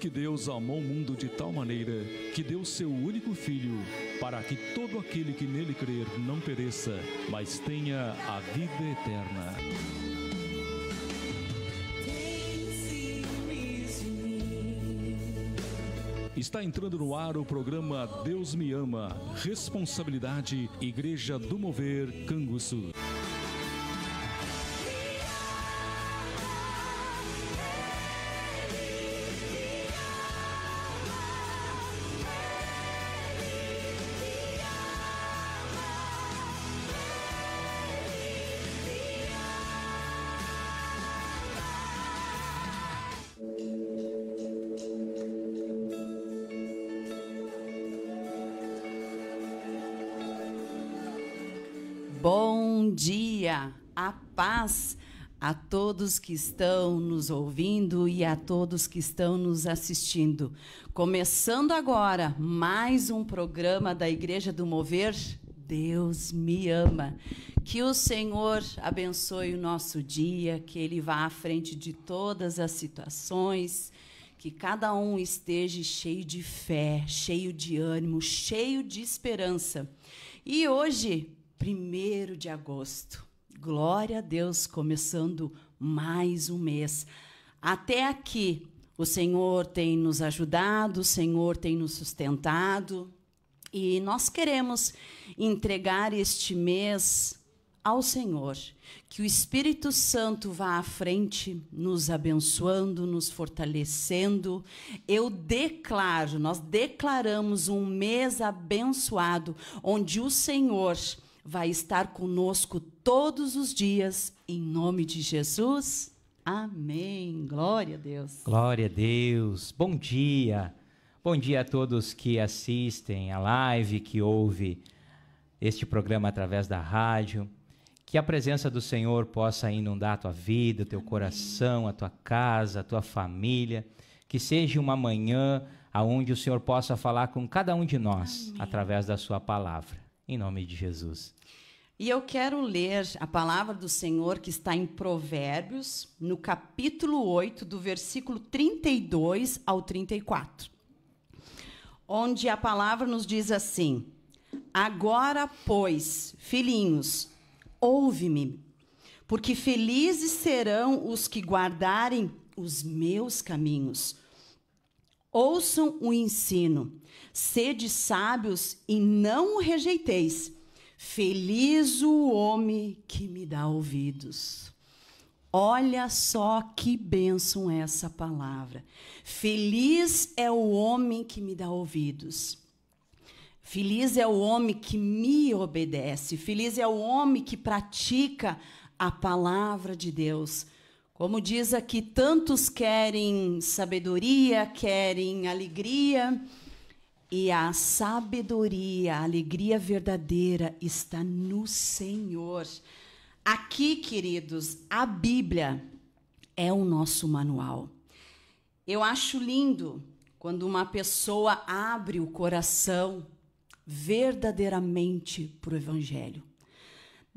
Porque Deus amou o mundo de tal maneira que deu seu único filho, para que todo aquele que nele crer não pereça, mas tenha a vida eterna. Está entrando no ar o programa Deus Me Ama, Responsabilidade, Igreja do Mover, Canguçu. bom dia, a paz a todos que estão nos ouvindo e a todos que estão nos assistindo. Começando agora mais um programa da Igreja do Mover. Deus me ama. Que o Senhor abençoe o nosso dia, que Ele vá à frente de todas as situações, que cada um esteja cheio de fé, cheio de ânimo, cheio de esperança. E hoje Primeiro de agosto. Glória a Deus, começando mais um mês. Até aqui, o Senhor tem nos ajudado, o Senhor tem nos sustentado. E nós queremos entregar este mês ao Senhor, que o Espírito Santo vá à frente, nos abençoando, nos fortalecendo. Eu declaro, nós declaramos um mês abençoado, onde o Senhor vai estar conosco todos os dias, em nome de Jesus. Amém. Glória a Deus. Glória a Deus. Bom dia. Bom dia a todos que assistem a live, que ouve este programa através da rádio. Que a presença do Senhor possa inundar a tua vida, o teu Amém. coração, a tua casa, a tua família. Que seja uma manhã aonde o Senhor possa falar com cada um de nós Amém. através da sua palavra em nome de Jesus. E eu quero ler a palavra do Senhor que está em Provérbios, no capítulo 8, do versículo 32 ao 34. Onde a palavra nos diz assim: Agora, pois, filhinhos, ouve-me, porque felizes serão os que guardarem os meus caminhos Ouçam o ensino. Sede sábios e não o rejeiteis. Feliz o homem que me dá ouvidos. Olha só que bênção é essa palavra. Feliz é o homem que me dá ouvidos. Feliz é o homem que me obedece. Feliz é o homem que pratica a palavra de Deus. Como diz aqui, tantos querem sabedoria, querem alegria, e a sabedoria, a alegria verdadeira está no Senhor. Aqui, queridos, a Bíblia é o nosso manual. Eu acho lindo quando uma pessoa abre o coração verdadeiramente para o Evangelho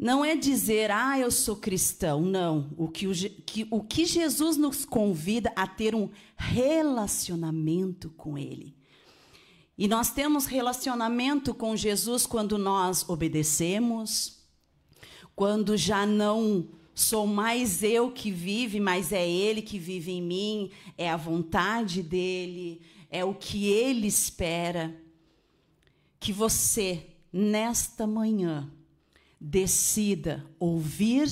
não é dizer, ah, eu sou cristão. Não. O que, o, que, o que Jesus nos convida a ter um relacionamento com Ele. E nós temos relacionamento com Jesus quando nós obedecemos, quando já não sou mais eu que vive, mas é Ele que vive em mim, é a vontade dEle, é o que Ele espera. Que você, nesta manhã, decida ouvir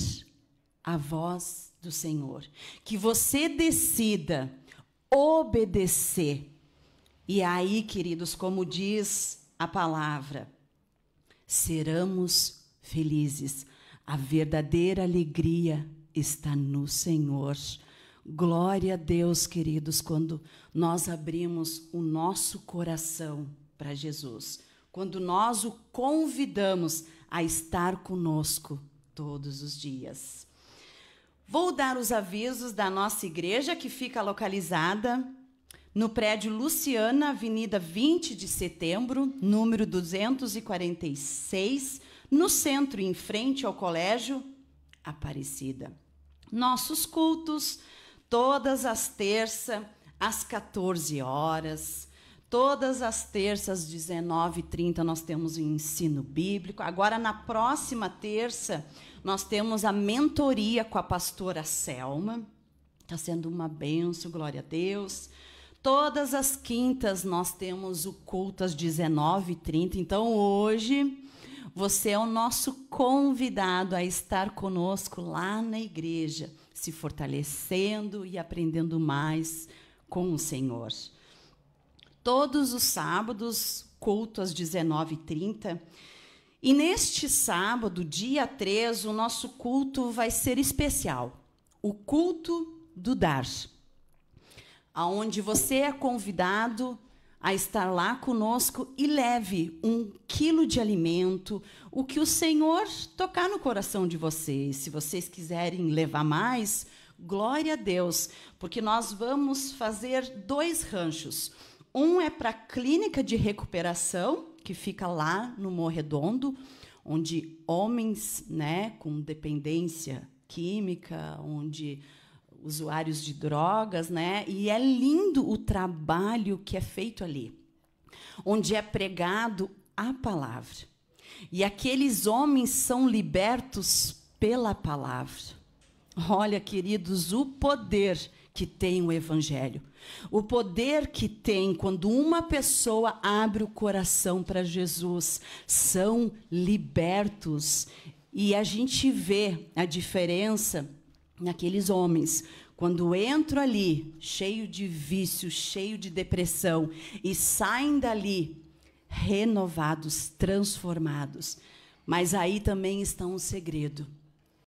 a voz do Senhor, que você decida obedecer. E é aí, queridos, como diz a palavra, seremos felizes. A verdadeira alegria está no Senhor. Glória a Deus, queridos, quando nós abrimos o nosso coração para Jesus, quando nós o convidamos a estar conosco todos os dias. Vou dar os avisos da nossa igreja, que fica localizada no prédio Luciana, Avenida 20 de Setembro, número 246, no centro, em frente ao Colégio Aparecida. Nossos cultos, todas as terças, às 14 horas Todas as terças, 19h30, nós temos o ensino bíblico. Agora, na próxima terça, nós temos a mentoria com a pastora Selma. Está sendo uma benção, glória a Deus. Todas as quintas, nós temos o culto às 19h30. Então, hoje, você é o nosso convidado a estar conosco lá na igreja, se fortalecendo e aprendendo mais com o Senhor todos os sábados, culto às 19h30. E neste sábado, dia 3, o nosso culto vai ser especial o culto do dar. Aonde você é convidado a estar lá conosco e leve um quilo de alimento, o que o Senhor tocar no coração de vocês. Se vocês quiserem levar mais, glória a Deus, porque nós vamos fazer dois ranchos. Um é para a clínica de recuperação, que fica lá no Morredondo, onde homens né, com dependência química, onde usuários de drogas, né? E é lindo o trabalho que é feito ali, onde é pregado a palavra. E aqueles homens são libertos pela palavra. Olha, queridos, o poder que tem o Evangelho. O poder que tem quando uma pessoa abre o coração para Jesus. São libertos. E a gente vê a diferença naqueles homens. Quando entram ali, cheio de vício, cheio de depressão, e saem dali renovados, transformados. Mas aí também está um segredo